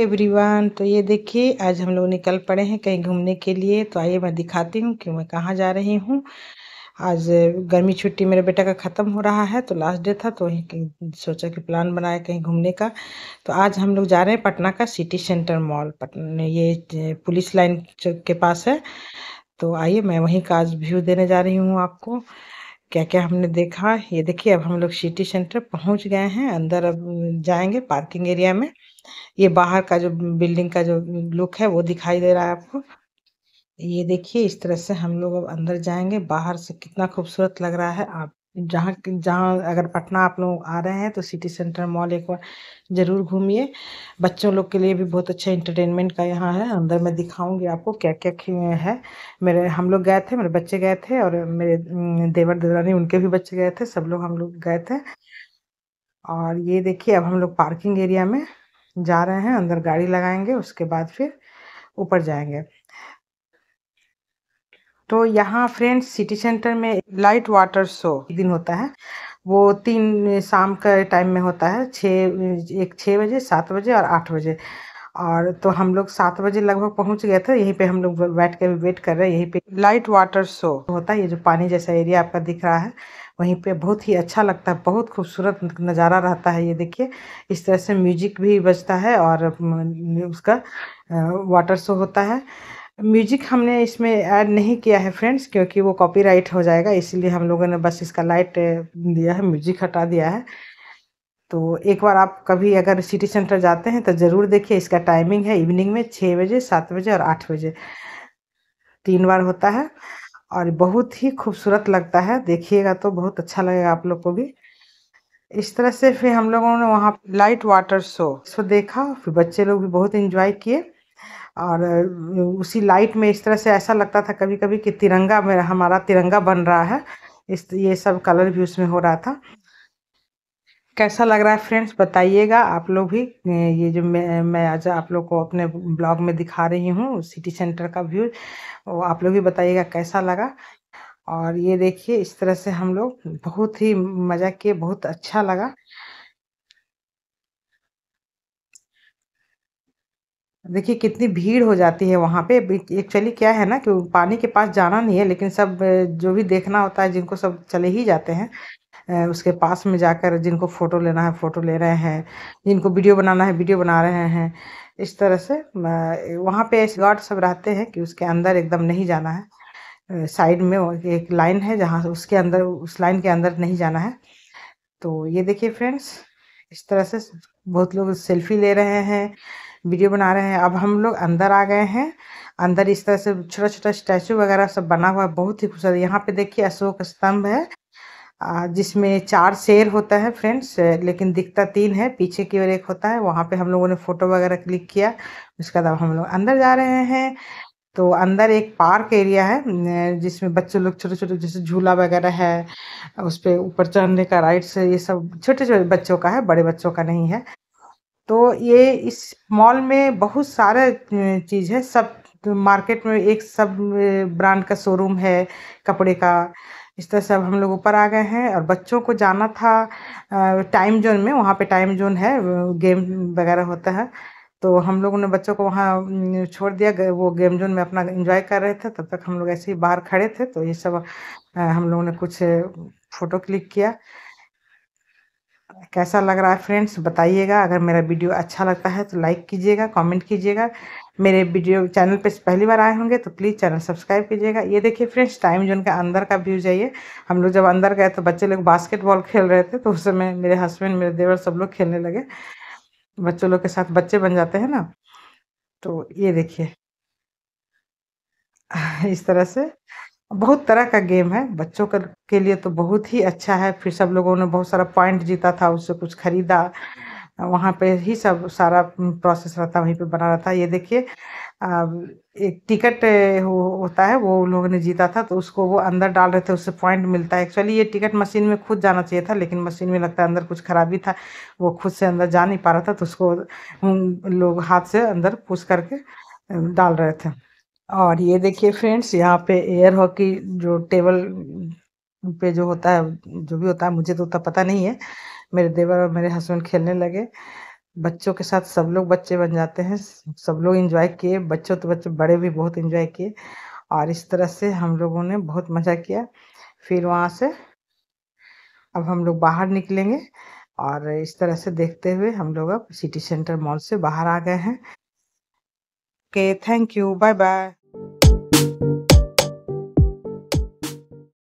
Everyone तो ये देखिए आज हम लोग निकल पड़े हैं कहीं घूमने के लिए तो आइए मैं दिखाती हूँ कि मैं कहाँ जा रही हूँ आज गर्मी छुट्टी मेरे बेटा का ख़त्म हो रहा है तो लास्ट डे था तो वहीं सोचा कि प्लान बनाया कहीं घूमने का तो आज हम लोग जा रहे हैं पटना का सिटी सेंटर मॉल पटना ये पुलिस लाइन के पास है तो आइए मैं वहीं का आज व्यू देने जा रही हूँ आपको क्या क्या हमने देखा ये देखिए अब हम लोग सिटी सेंटर पहुंच गए हैं अंदर अब जाएंगे पार्किंग एरिया में ये बाहर का जो बिल्डिंग का जो लुक है वो दिखाई दे रहा है आपको ये देखिए इस तरह से हम लोग अब अंदर जाएंगे बाहर से कितना खूबसूरत लग रहा है आप जहाँ जहाँ अगर पटना आप लोग आ रहे हैं तो सिटी सेंटर मॉल एक बार ज़रूर घूमिए बच्चों लोग के लिए भी बहुत अच्छा इंटरटेनमेंट का यहाँ है अंदर मैं दिखाऊंगी आपको क्या क्या है मेरे हम लोग गए थे मेरे बच्चे गए थे और मेरे देवर देवरानी उनके भी बच्चे गए थे सब लोग हम लोग गए थे और ये देखिए अब हम लोग पार्किंग एरिया में जा रहे हैं अंदर गाड़ी लगाएंगे उसके बाद फिर ऊपर जाएंगे तो यहाँ फ्रेंड्स सिटी सेंटर में लाइट वाटर शो दिन होता है वो तीन शाम के टाइम में होता है छः एक छः बजे सात बजे और आठ बजे और तो हम लोग सात बजे लगभग पहुंच गए थे यहीं पे हम लोग बैठ कर वेट कर रहे हैं यहीं पे लाइट वाटर शो होता है ये जो पानी जैसा एरिया आपका दिख रहा है वहीं पे बहुत ही अच्छा लगता है बहुत खूबसूरत नज़ारा रहता है ये देखिए इस तरह से म्यूजिक भी बजता है और उसका वाटर शो होता है म्यूजिक हमने इसमें ऐड नहीं किया है फ्रेंड्स क्योंकि वो कॉपीराइट हो जाएगा इसीलिए हम लोगों ने बस इसका लाइट दिया है म्यूजिक हटा दिया है तो एक बार आप कभी अगर सिटी सेंटर जाते हैं तो ज़रूर देखिए इसका टाइमिंग है इवनिंग में छः बजे सात बजे और आठ बजे तीन बार होता है और बहुत ही खूबसूरत लगता है देखिएगा तो बहुत अच्छा लगेगा आप लोग को भी इस तरह से फिर हम लोगों ने वहाँ लाइट वाटर शो इसको देखा फिर बच्चे लोग भी बहुत इंजॉय किए और उसी लाइट में इस तरह से ऐसा लगता था कभी कभी कि तिरंगा मेरा हमारा तिरंगा बन रहा है इस ये सब कलर भी उसमें हो रहा था कैसा लग रहा है फ्रेंड्स बताइएगा आप लोग भी ये जो मैं मैं आज आप लोग को अपने ब्लॉग में दिखा रही हूँ सिटी सेंटर का व्यू वो आप लोग भी बताइएगा कैसा लगा और ये देखिए इस तरह से हम लोग बहुत ही मज़ा किए बहुत अच्छा लगा देखिए कितनी भीड़ हो जाती है वहाँ पे एक्चुअली क्या है ना कि पानी के पास जाना नहीं है लेकिन सब जो भी देखना होता है जिनको सब चले ही जाते हैं उसके पास में जाकर जिनको फ़ोटो लेना है फ़ोटो ले रहे हैं जिनको वीडियो बनाना है वीडियो बना रहे हैं इस तरह से वहाँ पे ऐसे गार्ड सब रहते हैं कि उसके अंदर एकदम नहीं जाना है साइड में एक लाइन है जहाँ उसके अंदर उस लाइन के अंदर नहीं जाना है तो ये देखिए फ्रेंड्स इस तरह से बहुत लोग सेल्फी ले रहे हैं वीडियो बना रहे हैं अब हम लोग अंदर आ गए हैं अंदर इस तरह से छोटा छोटा स्टैचू वगैरह सब बना हुआ है बहुत ही खूबसूरत यहाँ पे देखिए अशोक स्तंभ है जिसमें चार शेर होता है फ्रेंड्स लेकिन दिखता तीन है पीछे की ओर एक होता है वहाँ पे हम लोगों ने फ़ोटो वगैरह क्लिक किया उसके बाद हम लोग अंदर जा रहे हैं तो अंदर एक पार्क एरिया है जिसमें बच्चे लोग छोटे छोटे जैसे झूला वगैरह है उस पर ऊपर चढ़ने का राइड्स ये सब छोटे छोटे बच्चों का है बड़े बच्चों का नहीं है तो ये इस मॉल में बहुत सारे चीज़ है सब मार्केट में एक सब ब्रांड का शोरूम है कपड़े का इस तरह से अब हम लोग ऊपर आ गए हैं और बच्चों को जाना था टाइम जोन में वहाँ पे टाइम जोन है गेम वगैरह होता है तो हम लोगों ने बच्चों को वहाँ छोड़ दिया वो गेम जोन में अपना एंजॉय कर रहे थे तब तक हम लोग ऐसे ही बाहर खड़े थे तो ये सब हम लोगों ने कुछ फ़ोटो क्लिक किया कैसा लग रहा है फ्रेंड्स बताइएगा अगर मेरा वीडियो अच्छा लगता है तो लाइक कीजिएगा कमेंट कीजिएगा मेरे वीडियो चैनल पे पहली बार आए होंगे तो प्लीज़ चैनल सब्सक्राइब कीजिएगा ये देखिए फ्रेंड्स टाइम जोन के अंदर का व्यू जाइए हम लोग जब अंदर गए तो बच्चे लोग बास्केटबॉल खेल रहे थे तो उस समय मेरे हस्बैंड मेरे देवर सब लोग खेलने लगे बच्चों लोग के साथ बच्चे बन जाते हैं ना तो ये देखिए इस तरह से बहुत तरह का गेम है बच्चों के लिए तो बहुत ही अच्छा है फिर सब लोगों ने बहुत सारा पॉइंट जीता था उससे कुछ खरीदा वहाँ पे ही सब सारा प्रोसेस रहता वहीं पे बना रहता ये देखिए एक टिकट हो, होता है वो उन लोगों ने जीता था तो उसको वो अंदर डाल रहे थे उससे पॉइंट मिलता है एक्चुअली ये टिकट मशीन में खुद जाना चाहिए था लेकिन मशीन में लगता है अंदर कुछ खराबी था वो खुद से अंदर जा नहीं पा रहा था तो उसको लोग हाथ से अंदर पुश करके डाल रहे थे और ये देखिए फ्रेंड्स यहाँ पे एयर हॉकी जो टेबल पे जो होता है जो भी होता है मुझे तो उतना पता नहीं है मेरे देवर और मेरे हस्बैंड खेलने लगे बच्चों के साथ सब लोग बच्चे बन जाते हैं सब लोग इंजॉय किए बच्चों तो बच्चे बड़े भी बहुत इंजॉय किए और इस तरह से हम लोगों ने बहुत मज़ा किया फिर वहाँ से अब हम लोग बाहर निकलेंगे और इस तरह से देखते हुए हम लोग अब सिटी सेंटर मॉल से बाहर आ गए हैं Okay, thank you. Bye bye.